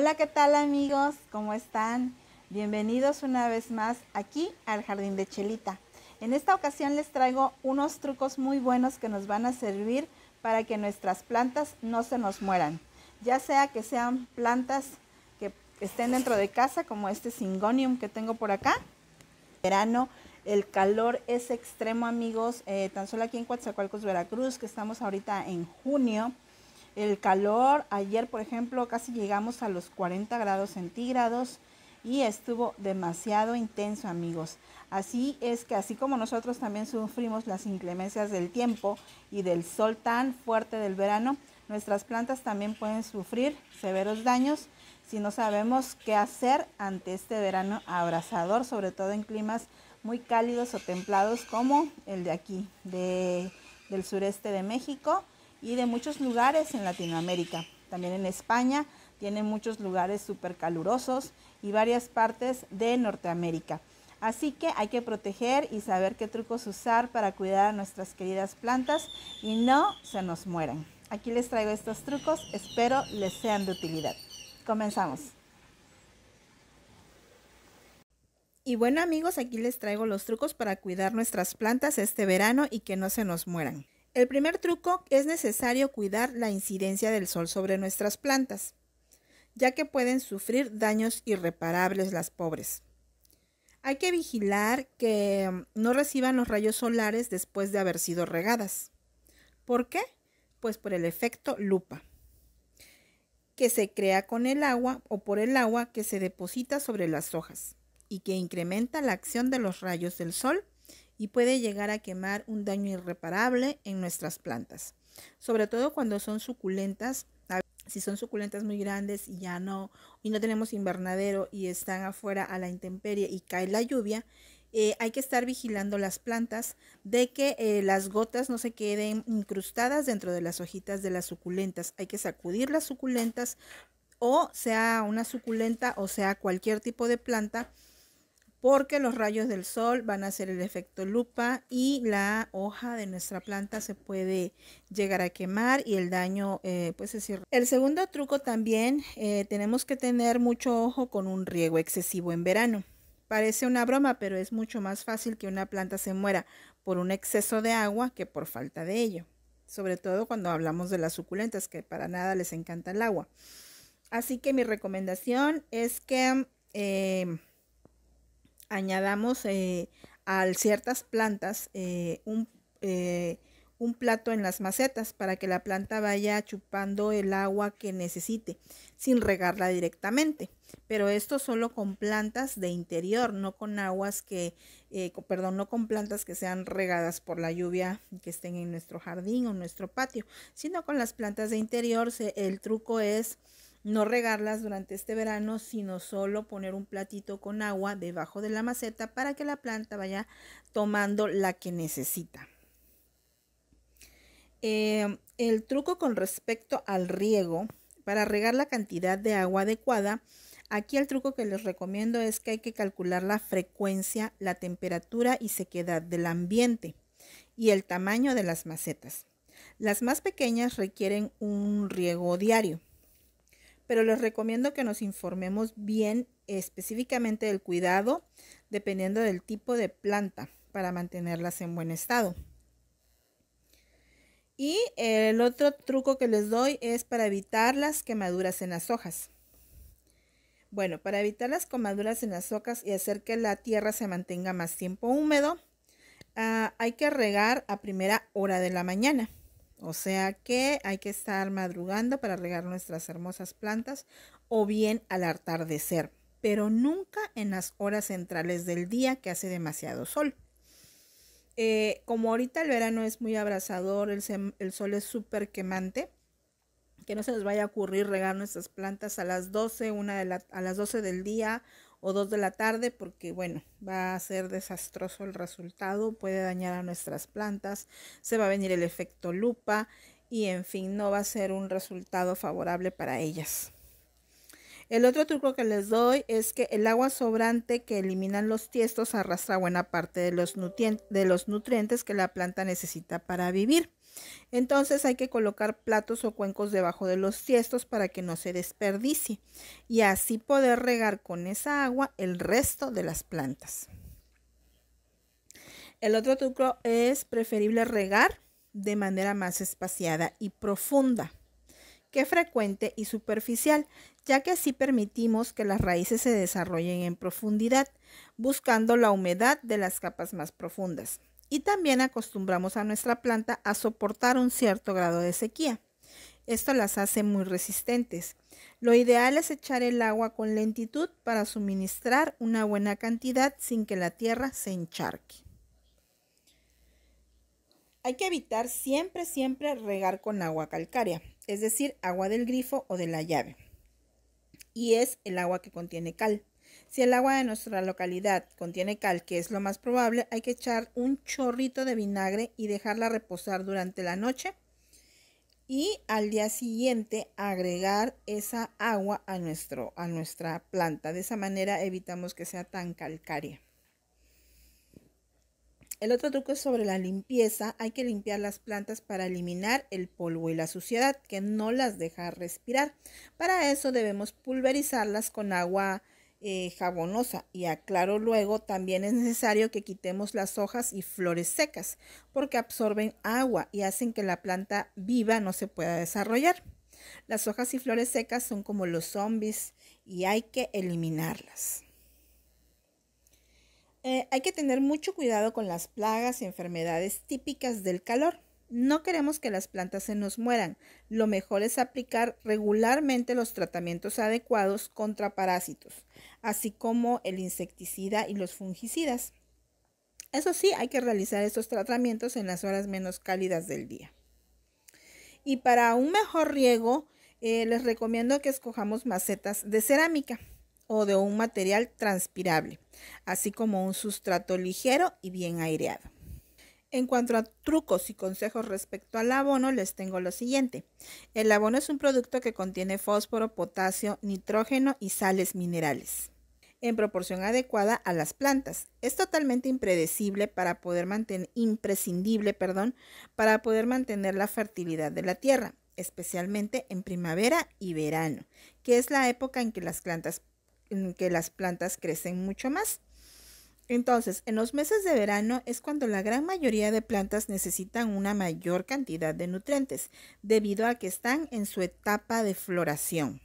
Hola, ¿qué tal amigos? ¿Cómo están? Bienvenidos una vez más aquí al Jardín de Chelita. En esta ocasión les traigo unos trucos muy buenos que nos van a servir para que nuestras plantas no se nos mueran. Ya sea que sean plantas que estén dentro de casa, como este Syngonium que tengo por acá. Verano, el calor es extremo amigos, eh, tan solo aquí en Coatzacoalcos, Veracruz, que estamos ahorita en junio el calor. Ayer, por ejemplo, casi llegamos a los 40 grados centígrados y estuvo demasiado intenso, amigos. Así es que así como nosotros también sufrimos las inclemencias del tiempo y del sol tan fuerte del verano, nuestras plantas también pueden sufrir severos daños si no sabemos qué hacer ante este verano abrasador, sobre todo en climas muy cálidos o templados como el de aquí, del sureste de México y de muchos lugares en Latinoamérica. También en España tienen muchos lugares súper calurosos y varias partes de Norteamérica. Así que hay que proteger y saber qué trucos usar para cuidar a nuestras queridas plantas y no se nos mueran. Aquí les traigo estos trucos, espero les sean de utilidad. Comenzamos. Y bueno amigos, aquí les traigo los trucos para cuidar nuestras plantas este verano y que no se nos mueran. El primer truco es necesario cuidar la incidencia del sol sobre nuestras plantas, ya que pueden sufrir daños irreparables las pobres. Hay que vigilar que mm, no reciban los rayos solares después de haber sido regadas. ¿Por qué? Pues por el efecto lupa, que se crea con el agua o por el agua que se deposita sobre las hojas y que incrementa la acción de los rayos del sol y puede llegar a quemar un daño irreparable en nuestras plantas, sobre todo cuando son suculentas. Si son suculentas muy grandes y ya no, y no tenemos invernadero y están afuera a la intemperie y cae la lluvia, eh, hay que estar vigilando las plantas de que eh, las gotas no se queden incrustadas dentro de las hojitas de las suculentas. Hay que sacudir las suculentas o sea una suculenta o sea cualquier tipo de planta porque los rayos del sol van a hacer el efecto lupa y la hoja de nuestra planta se puede llegar a quemar y el daño eh, pues es El segundo truco también eh, tenemos que tener mucho ojo con un riego excesivo en verano. Parece una broma, pero es mucho más fácil que una planta se muera por un exceso de agua que por falta de ello. Sobre todo cuando hablamos de las suculentas, que para nada les encanta el agua. Así que mi recomendación es que eh, añadamos eh, a ciertas plantas eh, eh, un, plato en las macetas para que la planta vaya chupando el agua que necesite sin regarla directamente. Pero esto solo con plantas de interior, no con aguas que, perdón, no con plantas que sean regadas por la lluvia que estén en nuestro jardín o nuestro patio, sino con las plantas de interior. el truco es no regarlas durante este verano, sino solo poner un platito con agua debajo de la maceta para que la planta vaya tomando la que necesita. Eh, el truco con respecto al riego, para regar la cantidad de agua adecuada, aquí el truco que les recomiendo es que hay que calcular la frecuencia, la temperatura y sequedad del ambiente y el tamaño de las macetas. Las más pequeñas requieren un riego diario pero les recomiendo que nos informemos bien específicamente del cuidado dependiendo del tipo de planta para mantenerlas en buen estado. Y el otro truco que les doy es para evitar las quemaduras en las hojas. Bueno, para evitar las quemaduras en las hojas y hacer que la tierra se mantenga más tiempo húmedo, ah, hay que regar a primera hora de la mañana. O sea que hay que estar madrugando para regar nuestras hermosas plantas o bien al atardecer, pero nunca en las horas centrales del día que hace demasiado sol. Eh, como ahorita el verano es muy abrasador, el, sol es súper quemante, que no se les vaya a ocurrir regar nuestras plantas a las 12, una de a las 12 del día o 2 de la tarde porque bueno, va a ser desastroso el resultado, puede dañar a nuestras plantas, se va a venir el efecto lupa y en fin, no va a ser un resultado favorable para ellas. El otro truco que les doy es que el agua sobrante que eliminan los tiestos arrastra buena parte de los, nutrientes, de los nutrientes que la planta necesita para vivir. Entonces hay que colocar platos o cuencos debajo de los tiestos para que no se desperdicie y así poder regar con esa agua el resto de las plantas. El otro truco es preferible regar de manera más espaciada y profunda que frecuente y superficial, ya que así permitimos que las raíces se desarrollen en profundidad, buscando la humedad de las capas más profundas y también acostumbramos a nuestra planta a soportar un cierto grado de sequía. Esto las hace muy resistentes. Lo ideal es echar el agua con lentitud para suministrar una buena cantidad sin que la tierra se encharque. Hay que evitar siempre, siempre regar con agua calcárea, es decir, agua del grifo o de la llave. Y es el agua que contiene cal. Si el agua de nuestra localidad contiene cal, que es lo más probable, hay que echar un chorrito de vinagre y dejarla reposar durante la noche y al día siguiente agregar esa agua a, nuestro, a nuestra planta. De esa manera evitamos que sea tan calcárea. El otro truco es sobre la limpieza. Hay que limpiar las plantas para eliminar el polvo y la suciedad que no las deja respirar. Para eso debemos pulverizarlas con agua eh, jabonosa y aclaro luego también es necesario que quitemos las hojas y flores secas porque absorben agua y hacen que la planta viva no se pueda desarrollar. Las hojas y flores secas son como los zombies y hay que eliminarlas. Eh, hay que tener mucho cuidado con las plagas y enfermedades típicas del calor. No queremos que las plantas se nos mueran. Lo mejor es aplicar regularmente los tratamientos adecuados contra parásitos así como el insecticida y los fungicidas. Eso sí, hay que realizar estos tratamientos en las horas menos cálidas del día. Y para un mejor riego, eh, les recomiendo que escojamos macetas de cerámica o de un material transpirable, así como un sustrato ligero y bien aireado. En cuanto a trucos y consejos respecto al abono, les tengo lo siguiente. El abono es un producto que contiene fósforo, potasio, nitrógeno y sales minerales en proporción adecuada a las plantas. Es totalmente impredecible para poder mantener, imprescindible perdón, para poder mantener la fertilidad de la tierra, especialmente en primavera y verano, que es la época en que las plantas, en que las plantas crecen mucho más. Entonces, en los meses de verano es cuando la gran mayoría de plantas necesitan una mayor cantidad de nutrientes, debido a que están en su etapa de floración.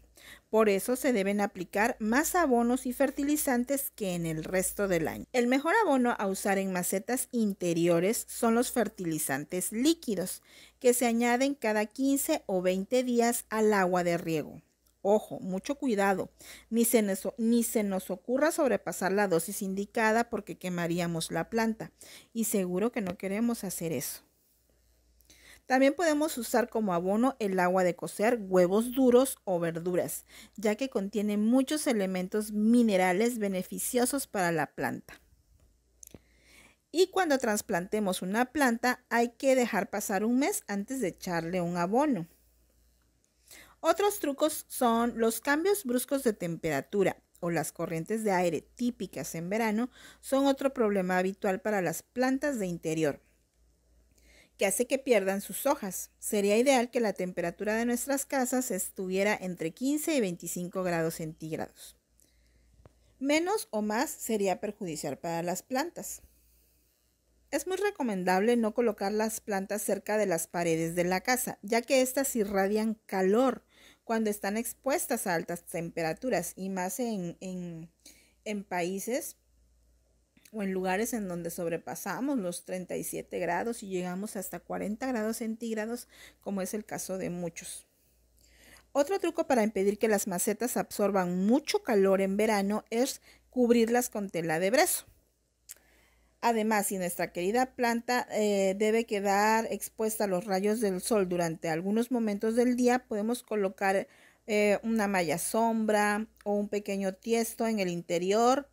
Por eso se deben aplicar más abonos y fertilizantes que en el resto del año. El mejor abono a usar en macetas interiores son los fertilizantes líquidos, que se añaden cada 15 o 20 días al agua de riego. Ojo, mucho cuidado. Ni se, nos, ni se nos ocurra sobrepasar la dosis indicada porque quemaríamos la planta y seguro que no queremos hacer eso. También podemos usar como abono el agua de cocer, huevos duros o verduras, ya que contiene muchos elementos minerales beneficiosos para la planta. Y cuando trasplantemos una planta hay que dejar pasar un mes antes de echarle un abono. Otros trucos son los cambios bruscos de temperatura o las corrientes de aire típicas en verano son otro problema habitual para las plantas de interior que hace que pierdan sus hojas. Sería ideal que la temperatura de nuestras casas estuviera entre 15 y 25 grados centígrados. Menos o más sería perjudicial para las plantas. Es muy recomendable no colocar las plantas cerca de las paredes de la casa, ya que éstas irradian calor cuando están expuestas a altas temperaturas y más en, en países o en lugares en donde sobrepasamos los 37 grados y llegamos hasta 40 grados centígrados, como es el caso de muchos. Otro truco para impedir que las macetas absorban mucho calor en verano es cubrirlas con tela de brezo. Además, si nuestra querida planta eh, debe quedar expuesta a los rayos del sol durante algunos momentos del día, podemos colocar eh, una malla sombra o un pequeño tiesto en el interior.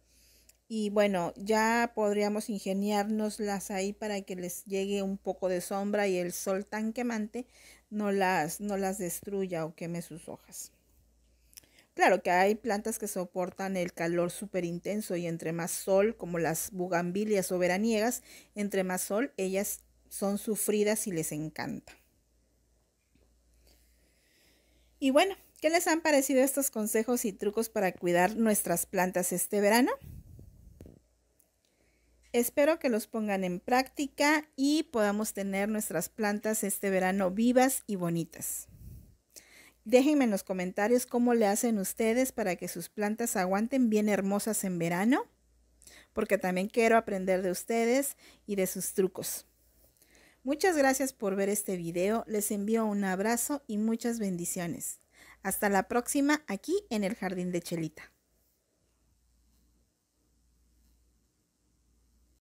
Y bueno, ya podríamos ingeniárnoslas ahí para que les llegue un poco de sombra y el sol tan quemante no las, no las destruya o queme sus hojas. Claro que hay plantas que soportan el calor súper intenso y entre más sol, como las bugambilias o veraniegas, entre más sol, ellas son sufridas y les encanta. Y bueno, ¿qué les han parecido estos consejos y trucos para cuidar nuestras plantas este verano? Espero que los pongan en práctica y podamos tener nuestras plantas este verano vivas y bonitas. Déjenme en los comentarios cómo le hacen ustedes para que sus plantas aguanten bien hermosas en verano, porque también quiero aprender de ustedes y de sus trucos. Muchas gracias por ver este video, les envío un abrazo y muchas bendiciones. Hasta la próxima aquí en el Jardín de Chelita.